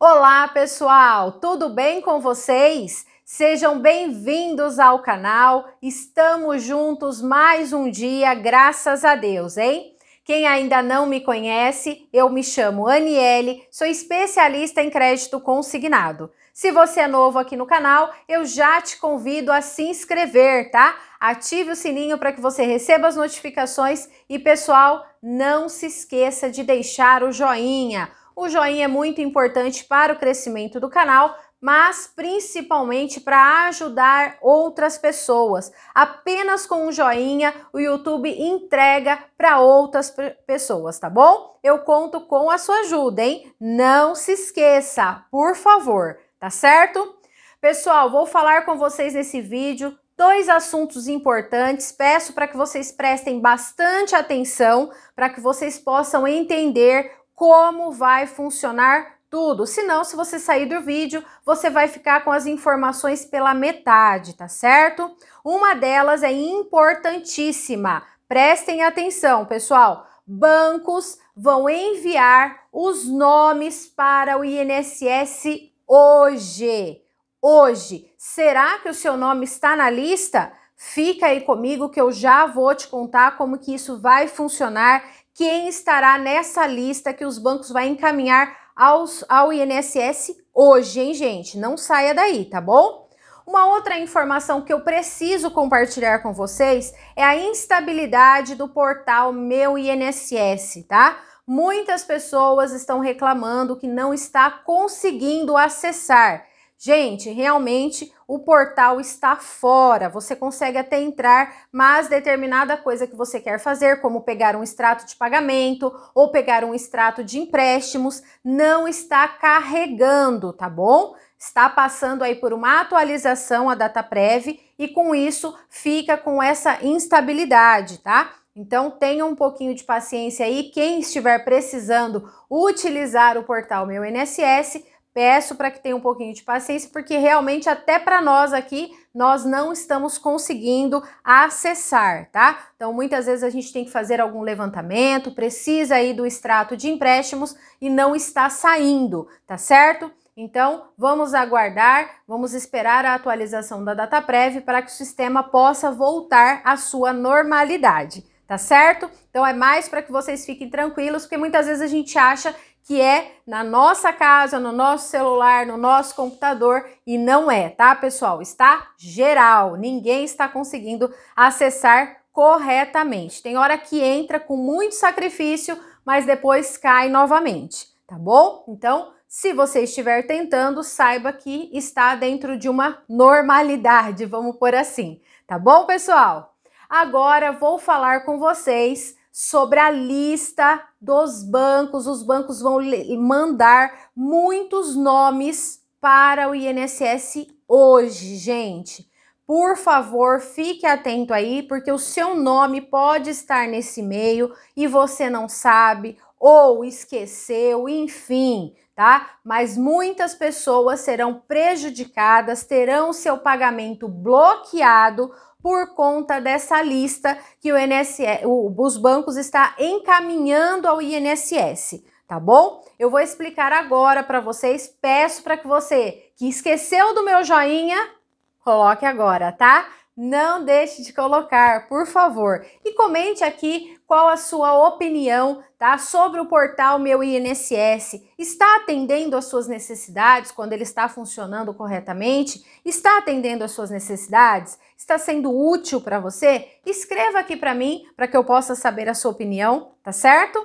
Olá, pessoal! Tudo bem com vocês? Sejam bem-vindos ao canal. Estamos juntos mais um dia, graças a Deus, hein? Quem ainda não me conhece, eu me chamo Aniele, sou especialista em crédito consignado. Se você é novo aqui no canal, eu já te convido a se inscrever, tá? Ative o sininho para que você receba as notificações e, pessoal, não se esqueça de deixar o joinha. O joinha é muito importante para o crescimento do canal, mas principalmente para ajudar outras pessoas. Apenas com um joinha o YouTube entrega para outras pessoas, tá bom? Eu conto com a sua ajuda, hein? Não se esqueça, por favor, tá certo? Pessoal, vou falar com vocês nesse vídeo dois assuntos importantes. Peço para que vocês prestem bastante atenção para que vocês possam entender como vai funcionar tudo. Senão, se você sair do vídeo, você vai ficar com as informações pela metade, tá certo? Uma delas é importantíssima. Prestem atenção, pessoal. Bancos vão enviar os nomes para o INSS hoje. Hoje, será que o seu nome está na lista? Fica aí comigo que eu já vou te contar como que isso vai funcionar quem estará nessa lista que os bancos vão encaminhar aos, ao INSS hoje, hein, gente? Não saia daí, tá bom? Uma outra informação que eu preciso compartilhar com vocês é a instabilidade do portal Meu INSS, tá? Muitas pessoas estão reclamando que não está conseguindo acessar. Gente, realmente o portal está fora. Você consegue até entrar, mas determinada coisa que você quer fazer, como pegar um extrato de pagamento ou pegar um extrato de empréstimos, não está carregando, tá bom? Está passando aí por uma atualização a DataPrev e com isso fica com essa instabilidade, tá? Então tenha um pouquinho de paciência aí, quem estiver precisando utilizar o portal Meu INSS, Peço para que tenha um pouquinho de paciência, porque realmente até para nós aqui, nós não estamos conseguindo acessar, tá? Então, muitas vezes a gente tem que fazer algum levantamento, precisa aí do extrato de empréstimos e não está saindo, tá certo? Então, vamos aguardar, vamos esperar a atualização da DataPrev para que o sistema possa voltar à sua normalidade tá certo? Então é mais para que vocês fiquem tranquilos, porque muitas vezes a gente acha que é na nossa casa, no nosso celular, no nosso computador e não é, tá, pessoal? Está geral, ninguém está conseguindo acessar corretamente. Tem hora que entra com muito sacrifício, mas depois cai novamente, tá bom? Então, se você estiver tentando, saiba que está dentro de uma normalidade, vamos por assim, tá bom, pessoal? Agora vou falar com vocês sobre a lista dos bancos. Os bancos vão mandar muitos nomes para o INSS hoje, gente. Por favor, fique atento aí, porque o seu nome pode estar nesse e-mail e você não sabe, ou esqueceu, enfim, tá? Mas muitas pessoas serão prejudicadas, terão seu pagamento bloqueado por conta dessa lista que o INSS, o, os bancos está encaminhando ao INSS, tá bom? Eu vou explicar agora para vocês, peço para que você que esqueceu do meu joinha, coloque agora, tá? Não deixe de colocar, por favor. E comente aqui qual a sua opinião, tá, sobre o portal Meu INSS. Está atendendo às suas necessidades quando ele está funcionando corretamente? Está atendendo às suas necessidades? Está sendo útil para você? Escreva aqui para mim para que eu possa saber a sua opinião, tá certo?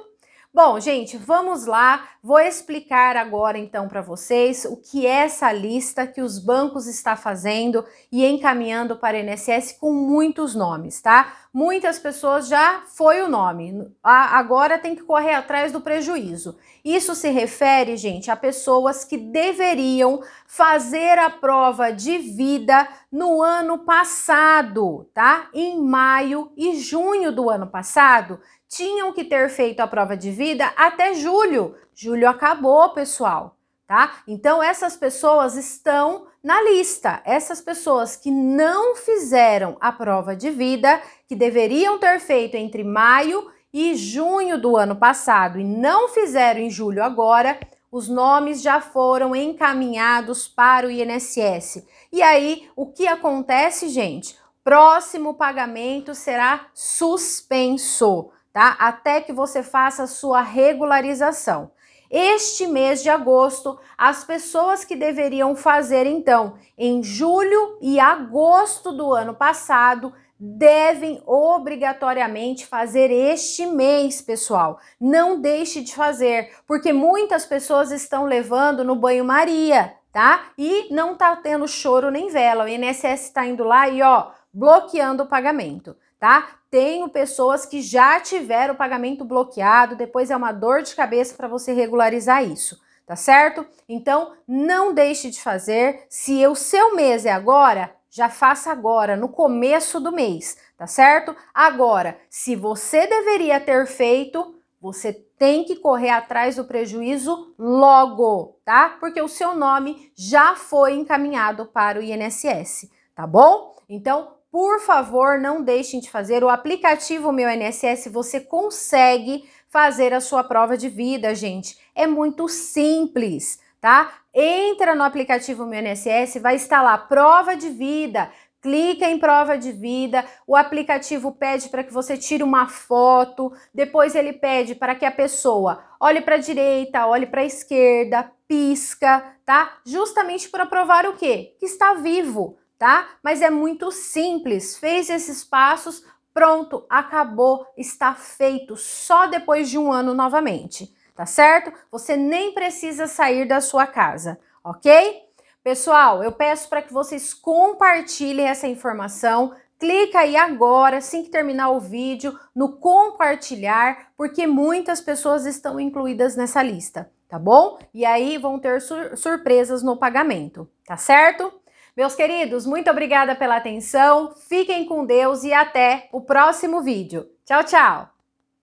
Bom, gente, vamos lá. Vou explicar agora então para vocês o que é essa lista que os bancos está fazendo e encaminhando para a INSS com muitos nomes, tá? Muitas pessoas já foi o nome. Agora tem que correr atrás do prejuízo. Isso se refere, gente, a pessoas que deveriam fazer a prova de vida no ano passado, tá? Em maio e junho do ano passado, tinham que ter feito a prova de vida até julho. Julho acabou, pessoal, tá? Então essas pessoas estão na lista. Essas pessoas que não fizeram a prova de vida, que deveriam ter feito entre maio e junho do ano passado e não fizeram em julho agora, os nomes já foram encaminhados para o INSS. E aí, o que acontece, gente? Próximo pagamento será suspenso tá? Até que você faça a sua regularização. Este mês de agosto, as pessoas que deveriam fazer então em julho e agosto do ano passado devem obrigatoriamente fazer este mês, pessoal. Não deixe de fazer, porque muitas pessoas estão levando no banho-maria, tá? E não tá tendo choro nem vela. O INSS está indo lá e ó, bloqueando o pagamento tá? Tenho pessoas que já tiveram o pagamento bloqueado, depois é uma dor de cabeça para você regularizar isso, tá certo? Então, não deixe de fazer. Se o seu mês é agora, já faça agora, no começo do mês, tá certo? Agora, se você deveria ter feito, você tem que correr atrás do prejuízo logo, tá? Porque o seu nome já foi encaminhado para o INSS, tá bom? Então, por favor, não deixem de fazer o aplicativo Meu INSS, você consegue fazer a sua prova de vida, gente. É muito simples, tá? Entra no aplicativo Meu INSS, vai instalar prova de vida, clica em prova de vida, o aplicativo pede para que você tire uma foto, depois ele pede para que a pessoa olhe para a direita, olhe para a esquerda, pisca, tá? Justamente para provar o quê? Que está vivo tá? Mas é muito simples. Fez esses passos, pronto, acabou, está feito. Só depois de um ano novamente, tá certo? Você nem precisa sair da sua casa, ok? Pessoal, eu peço para que vocês compartilhem essa informação. Clica aí agora, assim que terminar o vídeo, no compartilhar, porque muitas pessoas estão incluídas nessa lista, tá bom? E aí vão ter sur surpresas no pagamento, tá certo? Meus queridos, muito obrigada pela atenção, fiquem com Deus e até o próximo vídeo. Tchau, tchau!